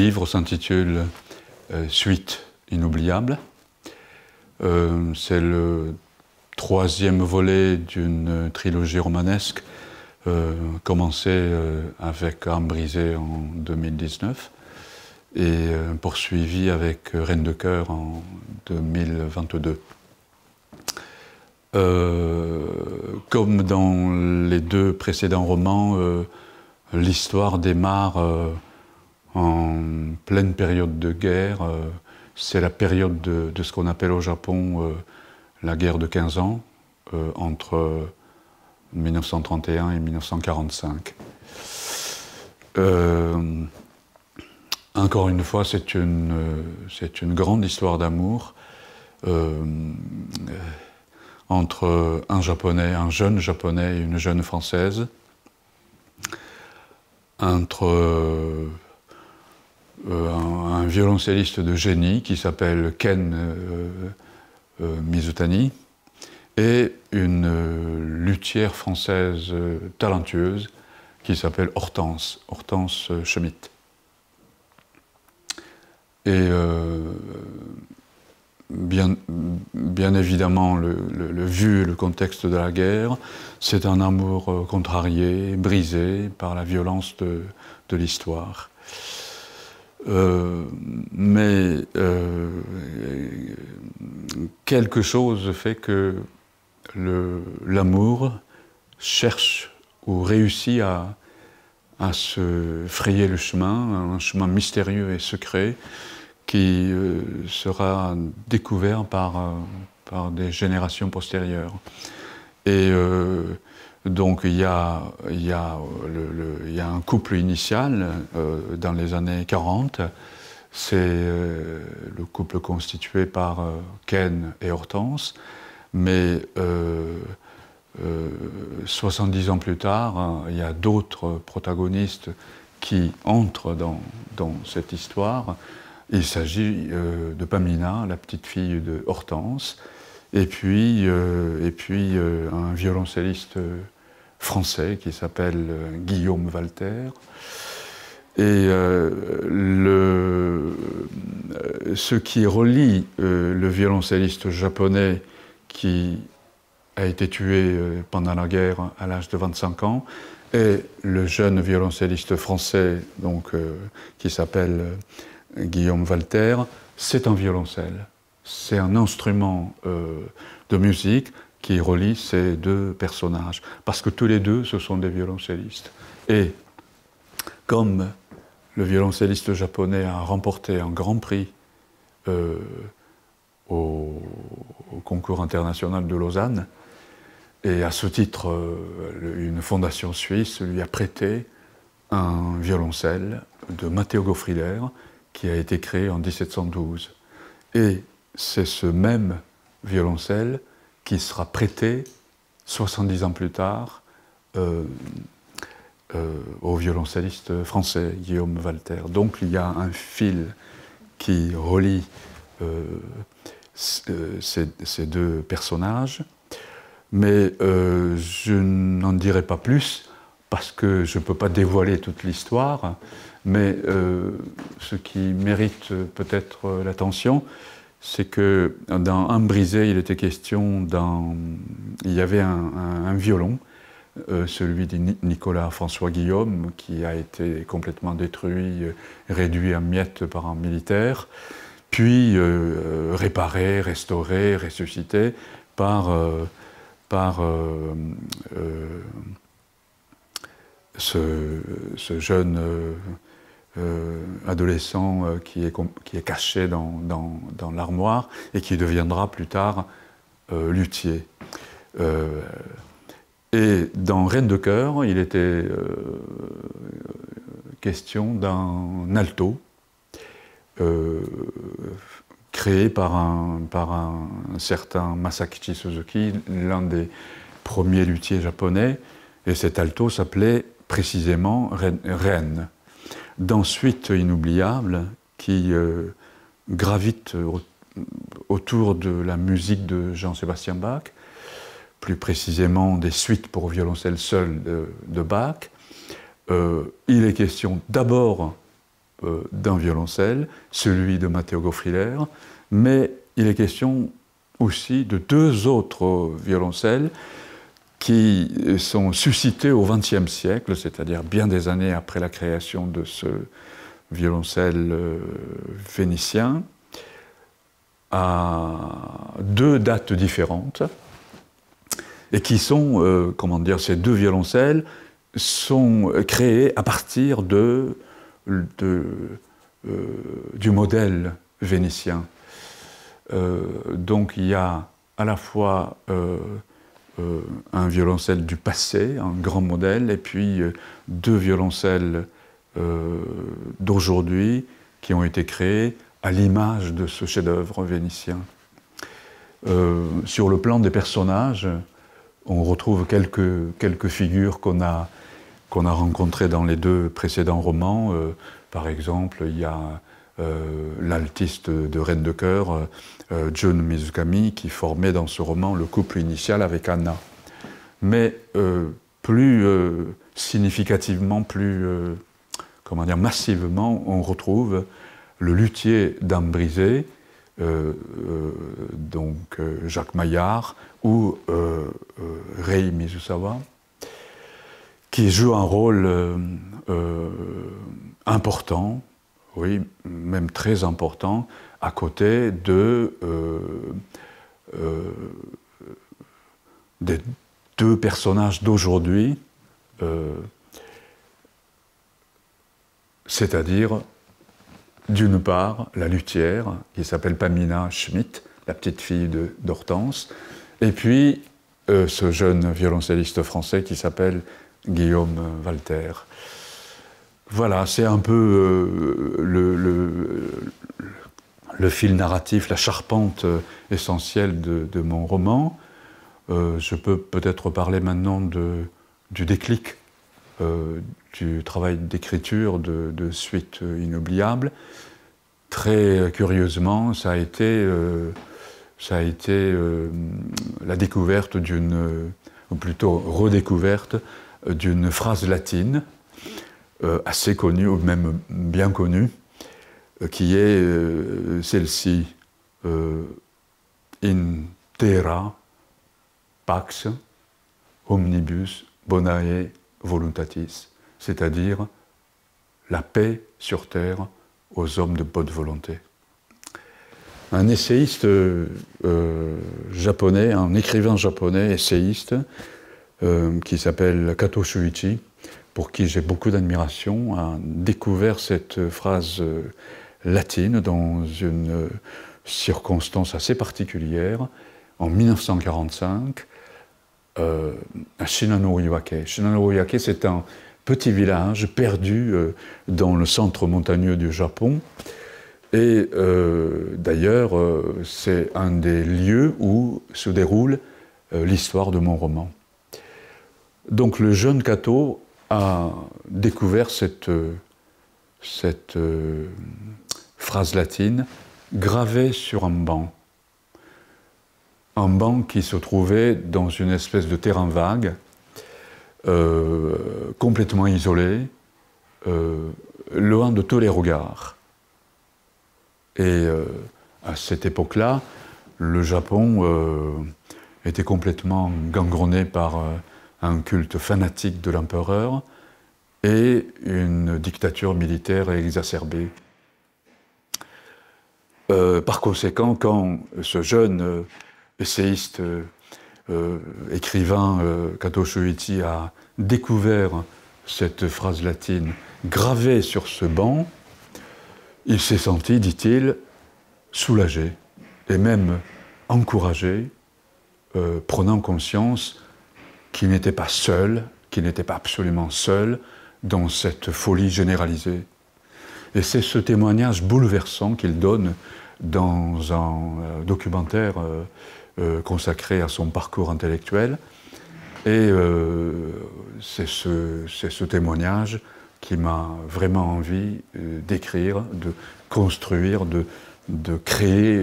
livre s'intitule euh, Suite inoubliable. Euh, c'est le troisième volet d'une trilogie romanesque euh, commencée avec Armes brisées » en 2019 et poursuivi poursuivie avec Reine de cœur en 2022. comme dans les deux précédents romans, l'histoire démarre en pleine période de guerre. Euh, c'est la période de, ce qu'on appelle au Japon euh, la guerre de 15 ans, euh, entre 1931 et 1945. encore une fois, c'est une, une, grande histoire d'amour entre un japonais, un jeune japonais et une jeune française, entre euh, un, violoncelliste de génie qui s'appelle Ken euh, euh, Mizutani et une luthière française talentueuse qui s'appelle Hortense, Hortense Schmitt. Et bien, évidemment, le, vu le contexte de la guerre, c'est un amour contrarié, brisé par la violence de l'histoire. Euh, mais euh, quelque chose fait que l'amour cherche ou réussit à, à, se frayer le chemin, un chemin mystérieux et secret qui euh, sera découvert par, par des générations postérieures. Donc il y a, un couple initial euh, dans les années 40. C'est euh, le couple constitué par euh, Ken et Hortense. Mais 70 ans plus tard, il y a d'autres protagonistes qui entrent dans, cette histoire. Il s'agit de Pamina, la petite fille de Hortense, et puis, et puis un violoncelliste français qui s'appelle euh, Guillaume Walter. Et euh, le, ce qui relie euh, le violoncelliste japonais qui a été tué pendant la guerre à l'âge de 25 ans et le jeune violoncelliste français donc, qui s'appelle Guillaume Walter, c'est un violoncelle. C'est un instrument de musique qui relie ces deux personnages, parce que tous les deux, ce sont des violoncellistes. Et comme le violoncelliste japonais a remporté un grand prix euh, au, concours international de Lausanne, et à ce titre, euh, une fondation suisse lui a prêté un violoncelle de Matteo Goffrider qui a été créé en 1712. Et c'est ce même violoncelle qui sera prêté 70 ans plus tard euh, euh, au violoncelliste français Guillaume Walter. Donc il y a un fil qui relie euh, ces, deux personnages, mais je n'en dirai pas plus parce que je ne peux pas dévoiler toute l'histoire, mais ce qui mérite peut-être l'attention, c'est que dans Un brisé, il était question d'un. Il y avait un, violon, euh, celui de Nicolas François Guillaume, qui a été complètement détruit, euh, réduit à miettes par un militaire, puis euh, réparé, restauré, ressuscité par. ce, jeune euh, adolescent euh, qui, est caché dans, l'armoire et qui deviendra plus tard euh, luthier. et dans Reine de cœur, il était question d'un alto créé par un, par un certain Masakichi Suzuki, l'un des premiers luthiers japonais, et cet alto s'appelait précisément Reine d'ensuite inoubliables qui euh, gravitent autour de la musique de Jean-Sébastien Bach, plus précisément des suites pour violoncelle seul de, Bach. Euh, il est question d'abord euh, d'un violoncelle, celui de Matteo Goffriller, mais il est question aussi de deux autres violoncelles qui euh, sont suscités au XXe siècle, c'est-à-dire bien des années après la création de ce violoncelle vénitien, euh, à deux dates différentes, et qui sont, euh, comment dire, ces deux violoncelles sont créés à partir de, du modèle vénitien. donc il y a à la fois euh, un violoncelle du passé, un grand modèle, et puis euh, deux violoncelles euh, d'aujourd'hui qui ont été créés à l'image de ce chef-d'œuvre vénitien. sur le plan des personnages, on retrouve quelques, quelques figures qu'on a, qu'on a rencontrées dans les deux précédents romans. par exemple, il y a euh, l'altiste de Reine de Cœur, euh, John Mizukami, qui formait dans ce roman le couple initial avec Anna. Mais euh, plus significativement, plus comment dire, massivement, on retrouve le luthier d'Ambrisé, euh, donc Jacques Maillard, ou Rei Mizusawa, qui joue un rôle important oui, même très important, à côté de, euh, euh, des deux personnages d'aujourd'hui, euh, c'est-à-dire d'une part la luthière, qui s'appelle Pamina Schmidt, la petite fille d'Hortense, et puis ce jeune violoncelliste français qui s'appelle Guillaume Walter. Voilà, c'est un peu euh, le, fil narratif, la charpente euh, essentielle de, mon roman. Euh, je peux peut-être parler maintenant du déclic, du travail d'écriture de, suite inoubliable. Très curieusement, ça a été, ça a été la découverte d'une, ou plutôt redécouverte d'une phrase latine euh, assez connue, ou même bien connue, euh, qui est euh, celle-ci, In terra pax omnibus bonae voluntatis, c'est-à-dire la paix sur terre aux hommes de bonne volonté. Un essayiste japonais, un écrivain japonais, essayiste, qui s'appelle Kato Shuichi, pour qui j'ai beaucoup d'admiration, a découvert cette phrase euh, latine dans une euh, circonstance assez particulière en 1945 euh, à Shinano Ryuake. Shinano c'est un petit village perdu dans le centre montagneux du Japon. Et d'ailleurs, c'est un des lieux où se déroule l'histoire de mon roman. Donc le jeune Kato a découvert cette, euh, cette euh, phrase latine gravée sur un banc. Un banc qui se trouvait dans une espèce de terrain vague, euh, complètement isolé, loin de tous les regards. Et à cette époque-là, le Japon était complètement gangrené par un culte fanatique de l'empereur et une dictature militaire exacerbée. Euh, par conséquent, quand ce jeune euh, essayiste, euh, écrivain Kato Shuichi a découvert cette phrase latine gravée sur ce banc, il s'est senti, dit-il, soulagé et même encouragé, prenant conscience qui n'était pas seul, qui n'était pas absolument seul dans cette folie généralisée. Et c'est ce témoignage bouleversant qu'il donne dans un euh, documentaire euh, euh, consacré à son parcours intellectuel. Et c'est ce, ce, témoignage qui m'a vraiment envie d'écrire, de construire, de, de créer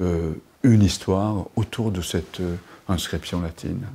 une histoire autour de cette inscription latine.